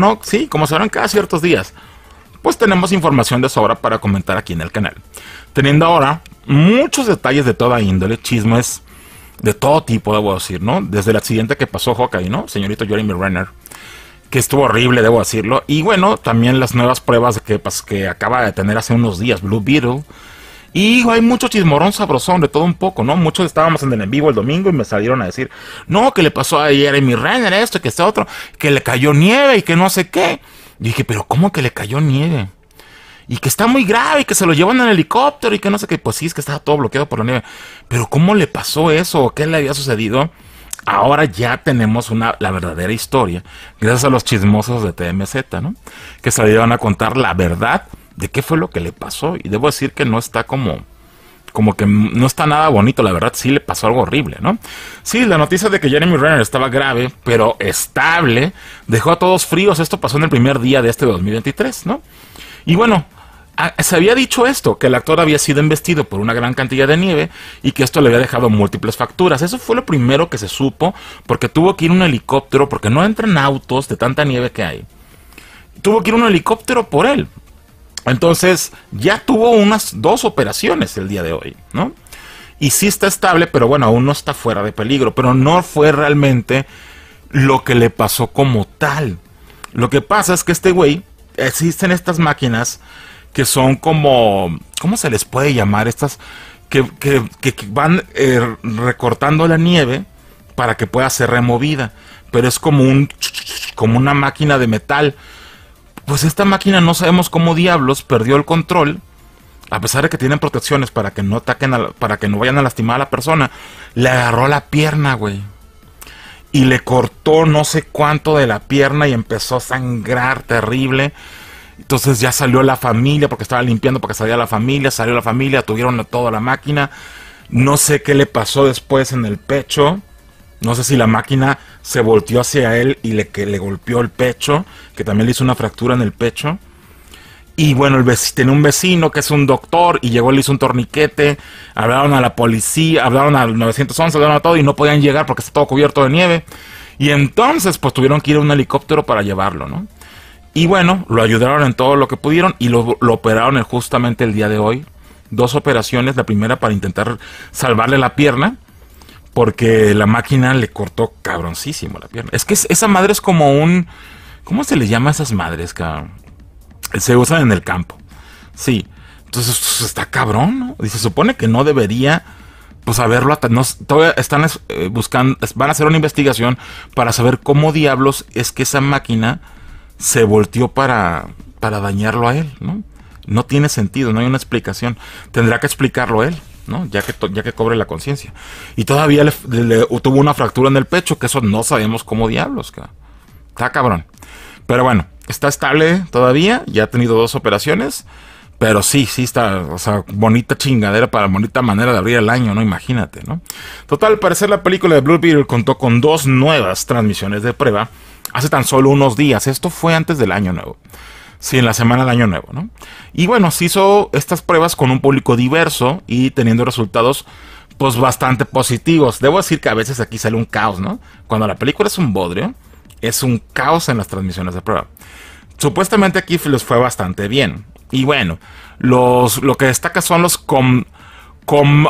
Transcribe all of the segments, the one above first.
no, sí, como sabrán cada ciertos días, pues tenemos información de sobra para comentar aquí en el canal. Teniendo ahora muchos detalles de toda índole, chismes de todo tipo, debo decir, ¿no? Desde el accidente que pasó Hawkeye, ¿no? Señorito Jeremy Renner, que estuvo horrible, debo decirlo. Y bueno, también las nuevas pruebas que, pues, que acaba de tener hace unos días Blue Beetle y hay mucho chismorón sabrosón, de todo un poco, ¿no? Muchos estábamos en el en vivo el domingo y me salieron a decir, no, que le pasó a Jeremy Renner esto, que este otro, que le cayó nieve y que no sé qué. Y dije, pero ¿cómo que le cayó nieve? Y que está muy grave y que se lo llevan en helicóptero y que no sé qué. Pues sí, es que estaba todo bloqueado por la nieve. Pero ¿cómo le pasó eso? ¿Qué le había sucedido? ahora ya tenemos una, la verdadera historia, gracias a los chismosos de TMZ, ¿no? Que salieron a contar la verdad de qué fue lo que le pasó. Y debo decir que no está como como que no está nada bonito, la verdad sí le pasó algo horrible, ¿no? Sí, la noticia de que Jeremy Renner estaba grave, pero estable, dejó a todos fríos, esto pasó en el primer día de este 2023, ¿no? Y bueno, ah, se había dicho esto, que el actor había sido embestido por una gran cantidad de nieve y que esto le había dejado múltiples facturas. Eso fue lo primero que se supo, porque tuvo que ir un helicóptero, porque no entran autos de tanta nieve que hay. Tuvo que ir un helicóptero por él, entonces, ya tuvo unas dos operaciones el día de hoy, ¿no? Y sí está estable, pero bueno, aún no está fuera de peligro, pero no fue realmente lo que le pasó como tal. Lo que pasa es que este güey, existen estas máquinas que son como, ¿cómo se les puede llamar? Estas que, van eh, recortando la nieve para que pueda ser removida, pero es como un, como una máquina de metal pues esta máquina no sabemos cómo diablos perdió el control, a pesar de que tienen protecciones para que no ataquen, a la, para que no vayan a lastimar a la persona, le agarró la pierna, güey. Y le cortó no sé cuánto de la pierna y empezó a sangrar terrible. Entonces ya salió la familia, porque estaba limpiando porque que la familia, salió la familia, tuvieron toda la máquina. No sé qué le pasó después en el pecho. No sé si la máquina se volteó hacia él y le, le golpeó el pecho, que también le hizo una fractura en el pecho. Y bueno, el tenía un vecino que es un doctor y llegó, le hizo un torniquete, hablaron a la policía, hablaron al 911, hablaron a todo y no podían llegar porque está todo cubierto de nieve. Y entonces pues tuvieron que ir a un helicóptero para llevarlo, ¿no? Y bueno, lo ayudaron en todo lo que pudieron y lo, lo operaron justamente el día de hoy. Dos operaciones, la primera para intentar salvarle la pierna porque la máquina le cortó cabroncísimo la pierna. Es que esa madre es como un... ¿Cómo se le llama a esas madres, cabrón? Se usan en el campo. Sí. Entonces pues, está cabrón, ¿no? Y se supone que no debería, pues, haberlo. están eh, buscando, van a hacer una investigación para saber cómo diablos es que esa máquina se volteó para, para dañarlo a él, ¿no? No tiene sentido, no hay una explicación. Tendrá que explicarlo él. ¿no? Ya que, ya que cobre la conciencia. Y todavía le, tuvo una fractura en el pecho, que eso no sabemos cómo diablos, Está cabrón. Pero bueno, está estable todavía, ya ha tenido dos operaciones. Pero sí, sí está, o sea, bonita chingadera para bonita manera de abrir el año, ¿no? Imagínate, ¿no? Total, al parecer la película de Blue Beetle contó con dos nuevas transmisiones de prueba hace tan solo unos días. Esto fue antes del año nuevo. Sí, en la semana del Año Nuevo, ¿no? Y bueno, se hizo estas pruebas con un público diverso y teniendo resultados pues bastante positivos. Debo decir que a veces aquí sale un caos, ¿no? Cuando la película es un bodrio, es un caos en las transmisiones de prueba. Supuestamente aquí les fue bastante bien. Y bueno, los, lo que destaca son los com, com,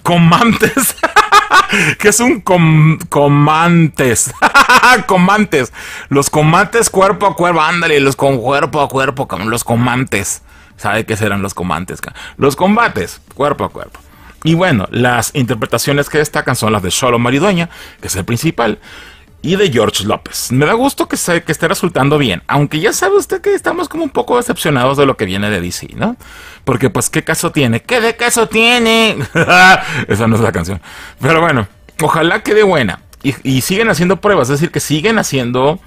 comantes. que es un comantes. comantes. Los comantes cuerpo a cuerpo. Ándale, los con cuerpo a cuerpo, Los comantes. ¿Sabe qué serán los comantes? Los combates, cuerpo a cuerpo. Y bueno, las interpretaciones que destacan son las de Solo Maridoña, que es el principal y de George López. Me da gusto que, que esté resultando bien, aunque ya sabe usted que estamos como un poco decepcionados de lo que viene de DC, ¿no? Porque pues, ¿qué caso tiene? ¿Qué de caso tiene? Esa no es la canción. Pero bueno, ojalá quede buena. Y, siguen haciendo pruebas, es decir, que siguen haciendo,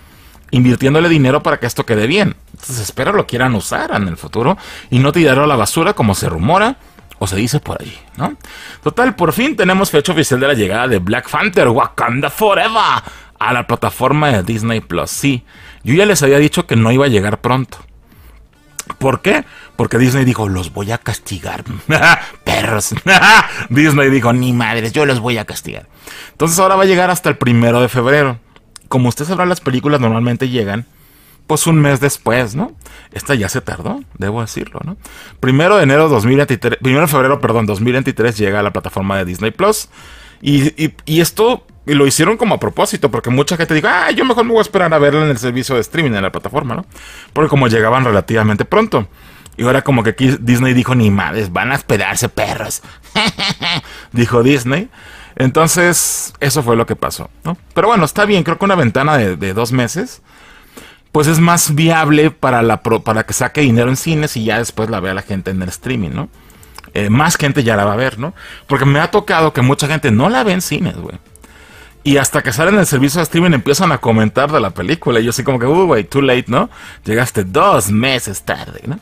invirtiéndole dinero para que esto quede bien. Entonces espero lo quieran usar en el futuro y no tirarlo a la basura como se rumora o se dice por ahí... ¿no? Total, por fin tenemos fecha oficial de la llegada de Black Panther, Wakanda Forever a la plataforma de Disney Plus. Sí, yo ya les había dicho que no iba a llegar pronto. ¿Por qué? Porque Disney dijo, los voy a castigar. Perros. Disney dijo, ni madres, yo los voy a castigar. Entonces ahora va a llegar hasta el primero de febrero. Como ustedes sabrán, las películas normalmente llegan pues un mes después, ¿no? Esta ya se tardó, debo decirlo, ¿no? Primero de enero 2023, primero de febrero, perdón, 2023 llega a la plataforma de Disney Plus. Y, y, y esto lo hicieron como a propósito, porque mucha gente dijo, ah, yo mejor me voy a esperar a verla en el servicio de streaming, en la plataforma, ¿no? Porque como llegaban relativamente pronto. Y ahora como que aquí Disney dijo, ni madres, van a esperarse perros. dijo Disney. Entonces, eso fue lo que pasó, ¿no? Pero bueno, está bien, creo que una ventana de, dos meses, pues es más viable para, la para que saque dinero en cines y ya después la vea la gente en el streaming, ¿no? Eh, más gente ya la va a ver, ¿no? Porque me ha tocado que mucha gente no la ve en cines, güey. Y hasta que salen el servicio de streaming empiezan a comentar de la película. Y yo así como que, uy, güey, too late, ¿no? Llegaste dos meses tarde, ¿no?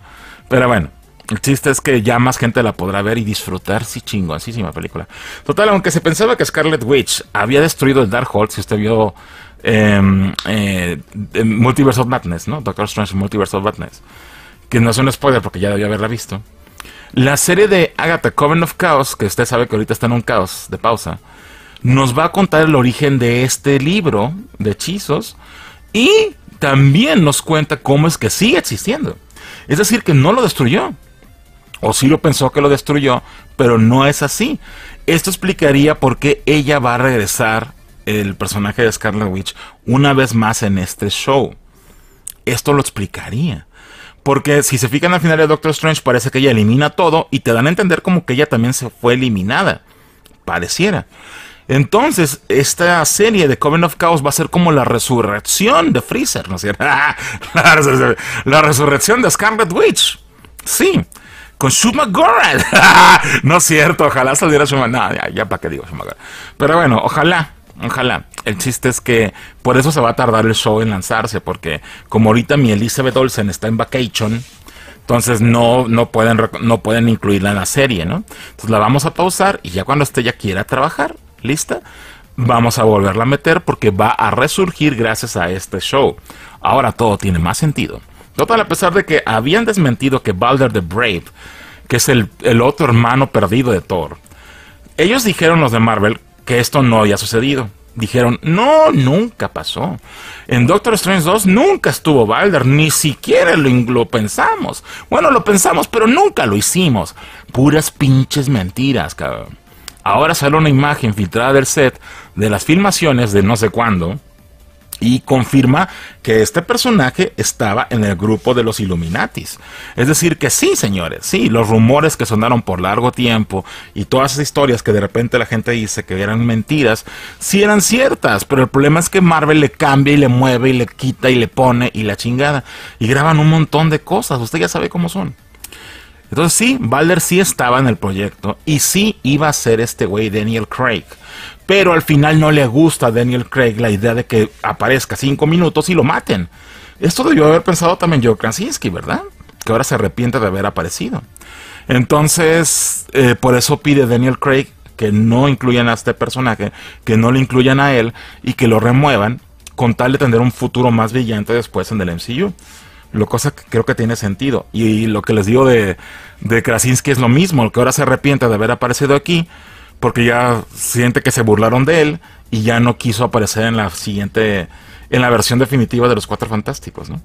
Pero bueno, el chiste es que ya más gente la podrá ver y disfrutar. Sí, chingoncísima película. Total, aunque se pensaba que Scarlet Witch había destruido el Darkhold, si usted vio em, eh, Multiverse of Madness, ¿no? Doctor Strange Multiverse of Madness. Que no es un spoiler porque ya debía haberla visto. La serie de Agatha Coven of Chaos, que usted sabe que ahorita está en un caos de pausa, nos va a contar el origen de este libro de hechizos y también nos cuenta cómo es que sigue existiendo. Es decir, que no lo destruyó. O sí lo pensó que lo destruyó, pero no es así. Esto explicaría por qué ella va a regresar, el personaje de Scarlet Witch, una vez más en este show. Esto lo explicaría. Porque si se fijan al final de Doctor Strange, parece que ella elimina todo y te dan a entender como que ella también se fue eliminada. Pareciera. Entonces, esta serie de Coven of Chaos va a ser como la resurrección de Freezer, ¿no es cierto? la, resurrección de Scarlet Witch. Sí, con Shuma no es cierto, ojalá saliera Shuma. No, ya, para qué digo Shuma Pero bueno, ojalá, ojalá. El chiste es que por eso se va a tardar el show en lanzarse, porque como ahorita mi Elizabeth Olsen está en vacation, entonces no, no, pueden, no pueden incluirla en la serie, ¿no? Entonces la vamos a pausar y ya cuando esté ya quiera trabajar, lista, vamos a volverla a meter porque va a resurgir gracias a este show. Ahora todo tiene más sentido. Total, a pesar de que habían desmentido que Balder the Brave, que es el, el otro hermano perdido de Thor, ellos dijeron los de Marvel que esto no había sucedido, dijeron, no, nunca pasó. En Doctor Strange 2 nunca estuvo Balder, ni siquiera lo, lo, pensamos. Bueno, lo pensamos, pero nunca lo hicimos. Puras pinches mentiras, cabrón. Ahora sale una imagen filtrada del set de las filmaciones de no sé cuándo, y confirma que este personaje estaba en el grupo de los Illuminatis. Es decir, que sí, señores, sí, los rumores que sonaron por largo tiempo y todas esas historias que de repente la gente dice que eran mentiras, sí eran ciertas, pero el problema es que Marvel le cambia y le mueve y le quita y le pone y la chingada. Y graban un montón de cosas, usted ya sabe cómo son. Entonces sí, Balder sí estaba en el proyecto y sí iba a ser este güey Daniel Craig pero al final no le gusta a Daniel Craig la idea de que aparezca cinco minutos y lo maten. Esto debió haber pensado también Joe Krasinski, ¿verdad? Que ahora se arrepiente de haber aparecido. Entonces, eh, por eso pide Daniel Craig que no incluyan a este personaje, que no le incluyan a él y que lo remuevan con tal de tener un futuro más brillante después en el MCU. Lo cosa que creo que tiene sentido. Y, lo que les digo de, de Krasinski es lo mismo, que ahora se arrepiente de haber aparecido aquí porque ya siente que se burlaron de él y ya no quiso aparecer en la siguiente, en la versión definitiva de los Cuatro Fantásticos, ¿no?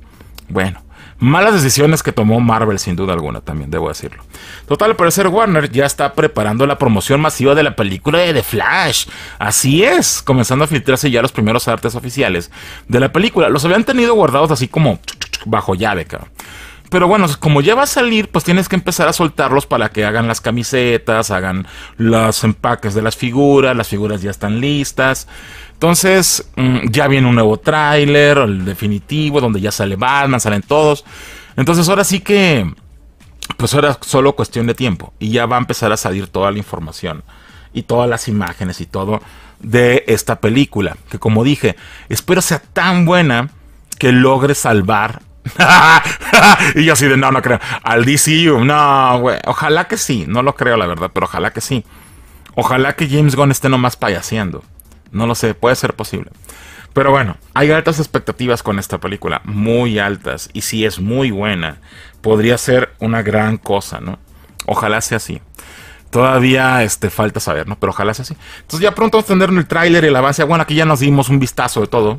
Bueno, malas decisiones que tomó Marvel sin duda alguna también, debo decirlo. Total, al parecer Warner ya está preparando la promoción masiva de la película de The Flash. Así es, comenzando a filtrarse ya los primeros artes oficiales de la película. Los habían tenido guardados así como bajo llave, cabrón. Pero bueno, como ya va a salir, pues tienes que empezar a soltarlos para que hagan las camisetas, hagan los empaques de las figuras, las figuras ya están listas. Entonces, mm, ya viene un nuevo tráiler, el definitivo, donde ya sale Batman, salen todos. Entonces, ahora sí que, pues ahora es solo cuestión de tiempo. Y ya va a empezar a salir toda la información y todas las imágenes y todo de esta película. Que como dije, espero sea tan buena que logre salvar y yo así de, no, no creo. Al DCU, no, güey. Ojalá que sí. No lo creo, la verdad, pero ojalá que sí. Ojalá que James Gunn esté nomás payaseando. No lo sé, puede ser posible. Pero bueno, hay altas expectativas con esta película, muy altas. Y si es muy buena, podría ser una gran cosa, ¿no? Ojalá sea así. Todavía este, falta saber, ¿no? Pero ojalá sea así. Entonces ya pronto vamos a tener el tráiler y la base, Bueno, aquí ya nos dimos un vistazo de todo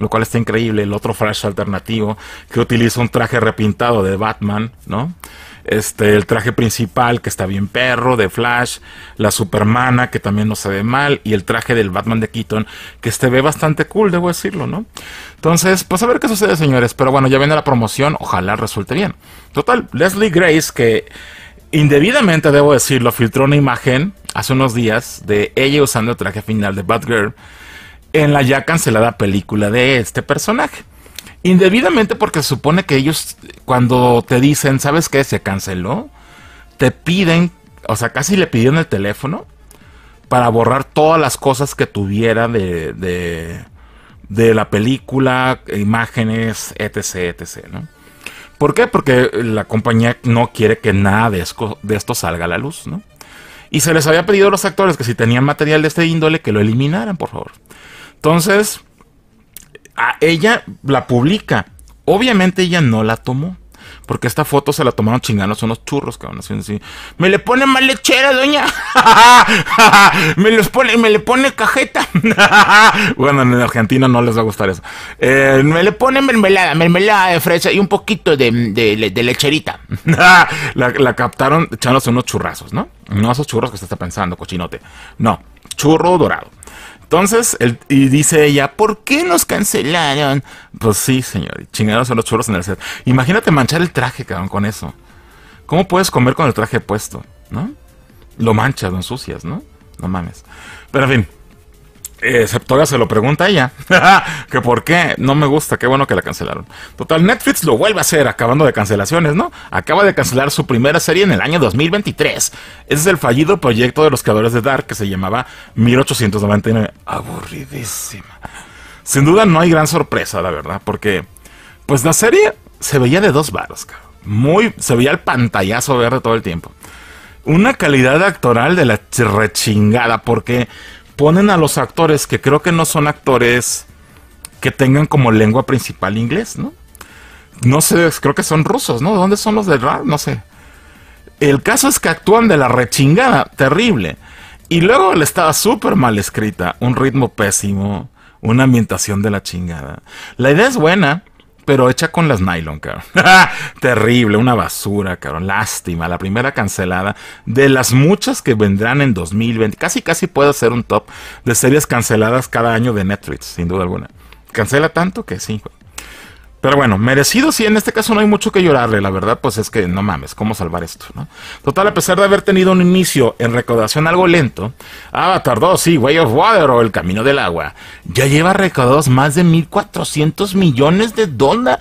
lo cual está increíble. El otro Flash alternativo que utiliza un traje repintado de Batman, ¿no? Este, el traje principal que está bien perro de Flash, la Supermana que también no se ve mal y el traje del Batman de Keaton que este ve bastante cool, debo decirlo, ¿no? Entonces, pues a ver qué sucede, señores, pero bueno, ya viene la promoción, ojalá resulte bien. Total, Leslie Grace que indebidamente debo decirlo, filtró una imagen hace unos días de ella usando el traje final de Batgirl en la ya cancelada película de este personaje. Indebidamente porque se supone que ellos cuando te dicen, ¿sabes qué? Se canceló, te piden, o sea, casi le pidieron el teléfono para borrar todas las cosas que tuviera de, de, la película, imágenes, etc., etc., ¿no? ¿Por qué? Porque la compañía no quiere que nada de esto, salga a la luz, Y se les había pedido a los actores que si tenían material de este índole, que lo eliminaran, por favor. Entonces, a ella la publica. Obviamente ella no la tomó. Porque esta foto se la tomaron son unos churros, que van haciendo así. Me le pone más lechera, doña. me, los pone, me le pone cajeta. bueno, en Argentina no les va a gustar eso. Eh, me le pone mermelada, mermelada de fresa y un poquito de, lecherita. la, la, captaron echándose unos churrazos, ¿no? No esos churros que usted está pensando, cochinote. No, churro dorado. Entonces, y dice ella, ¿por qué nos cancelaron? Pues sí, señor, chingados son los churros en el set. Imagínate manchar el traje, cabrón, con eso. ¿Cómo puedes comer con el traje puesto? ¿No? Lo manchas, lo ensucias, ¿no? No mames. Pero en fin. Excepto ahora se lo pregunta ella. que por qué. No me gusta. Qué bueno que la cancelaron. Total, Netflix lo vuelve a hacer acabando de cancelaciones, ¿no? Acaba de cancelar su primera serie en el año 2023. Ese es el fallido proyecto de los creadores de Dark que se llamaba 1899. Aburridísima. Sin duda no hay gran sorpresa, la verdad. Porque, pues la serie se veía de dos varas, Muy, se veía el pantallazo verde todo el tiempo. Una calidad actoral de la rechingada, porque ponen a los actores que creo que no son actores que tengan como lengua principal inglés, ¿no? No sé, creo que son rusos, ¿no? ¿Dónde son los de RAR? No sé. El caso es que actúan de la rechingada, terrible. Y luego le estaba súper mal escrita, un ritmo pésimo, una ambientación de la chingada. La idea es buena, pero hecha con las nylon, cabrón. Terrible, una basura, cabrón. Lástima, la primera cancelada de las muchas que vendrán en 2020. Casi, casi puede ser un top de series canceladas cada año de Netflix, sin duda alguna. Cancela tanto que sí, güey. Pero bueno, merecido sí, en este caso no hay mucho que llorarle, la verdad, pues es que no mames, ¿cómo salvar esto? Total, a pesar de haber tenido un inicio en recaudación algo lento, Avatar tardó, sí, Way of Water o El Camino del Agua, ya lleva recaudados más de 1.400 millones de dólares.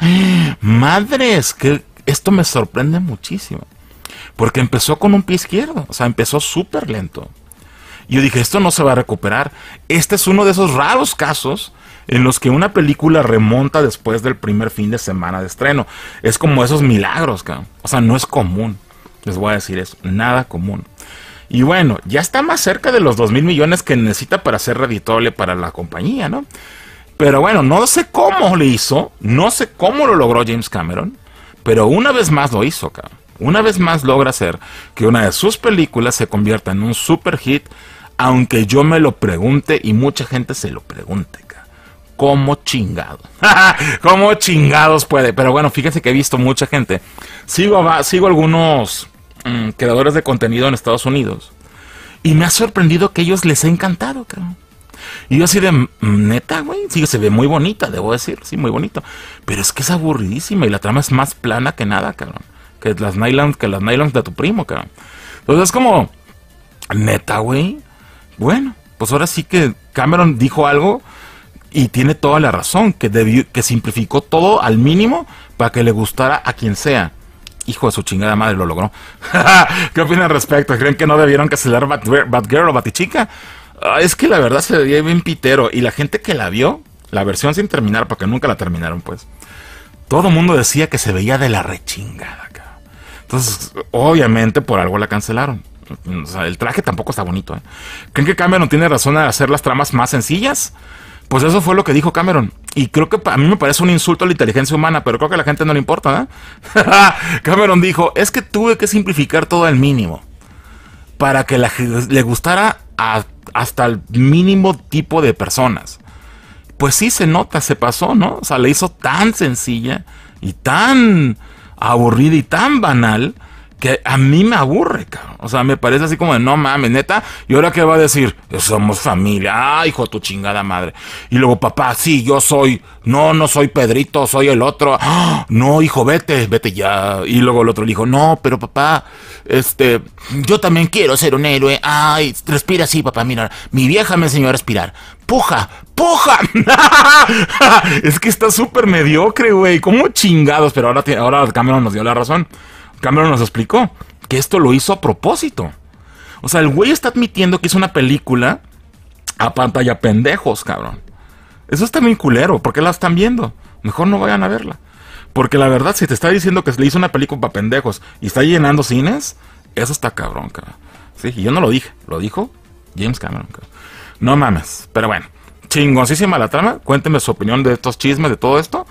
Madres, que esto me sorprende muchísimo, porque empezó con un pie izquierdo, o sea, empezó súper lento. Yo dije, esto no se va a recuperar. Este es uno de esos raros casos en los que una película remonta después del primer fin de semana de estreno. Es como esos milagros, cabrón. O sea, no es común. Les voy a decir eso, nada común. Y bueno, ya está más cerca de los 2 mil millones que necesita para ser reditable para la compañía, ¿no? Pero bueno, no sé cómo lo hizo, no sé cómo lo logró James Cameron, pero una vez más lo hizo, cabrón. Una vez más logra hacer que una de sus películas se convierta en un super hit, aunque yo me lo pregunte y mucha gente se lo pregunte. ¿Cómo chingado? ¿Cómo chingados puede? Pero bueno, fíjense que he visto mucha gente. Sigo, sigo algunos mm, creadores de contenido en Estados Unidos. Y me ha sorprendido que ellos les ha encantado, cabrón. Y yo así de neta, güey. Sí, se ve muy bonita, debo decir. Sí, muy bonito. Pero es que es aburridísima y la trama es más plana que nada, cabrón. Que las nylons, que las nylons de tu primo, cabrón. Entonces es como, neta, güey. Bueno, pues ahora sí que Cameron dijo algo y tiene toda la razón, que, que simplificó todo al mínimo para que le gustara a quien sea. Hijo de su chingada madre, lo logró. ¿Qué opinan al respecto? ¿Creen que no debieron cancelar Bat Girl o Batichica? Ah, es que la verdad se veía bien pitero. Y la gente que la vio, la versión sin terminar, porque nunca la terminaron, pues. Todo el mundo decía que se veía de la rechingada, cabrón. Entonces, obviamente por algo la cancelaron. el traje tampoco está bonito. ¿eh? ¿Creen que No tiene razón De hacer las tramas más sencillas? Pues eso fue lo que dijo Cameron. Y creo que a mí me parece un insulto a la inteligencia humana, pero creo que a la gente no le importa. ¿eh? Cameron dijo, es que tuve que simplificar todo al mínimo para que le gustara hasta el mínimo tipo de personas. Pues sí se nota, se pasó, ¿no? O sea, le hizo tan sencilla y tan aburrida y tan banal que a mí me aburre, cabrón. O sea, me parece así como de no mames, neta. ¿Y ahora qué va a decir? Somos familia. Ah, hijo de tu chingada madre. Y luego, papá, sí, yo soy. No, no soy Pedrito, soy el otro. Ah, no, hijo, vete, vete ya. Y luego el otro le dijo, no, pero papá, este, yo también quiero ser un héroe. Ay, respira así, papá, mira. Mi vieja me enseñó a respirar. Puja, puja. es que está súper mediocre, güey. ¿Cómo chingados? Pero ahora, ahora Cameron nos dio la razón. Cameron nos explicó que esto lo hizo a propósito. O sea, el güey está admitiendo que es una película a pantalla pendejos, cabrón. Eso está bien culero. ¿Por qué la están viendo? Mejor no vayan a verla. Porque la verdad, si te está diciendo que le hizo una película para pendejos y está llenando cines, eso está cabrón, cabrón. Sí, y yo no lo dije, lo dijo James Cameron. No mames, pero bueno, chingoncísima la trama. Cuéntenme su opinión de estos chismes, de todo esto.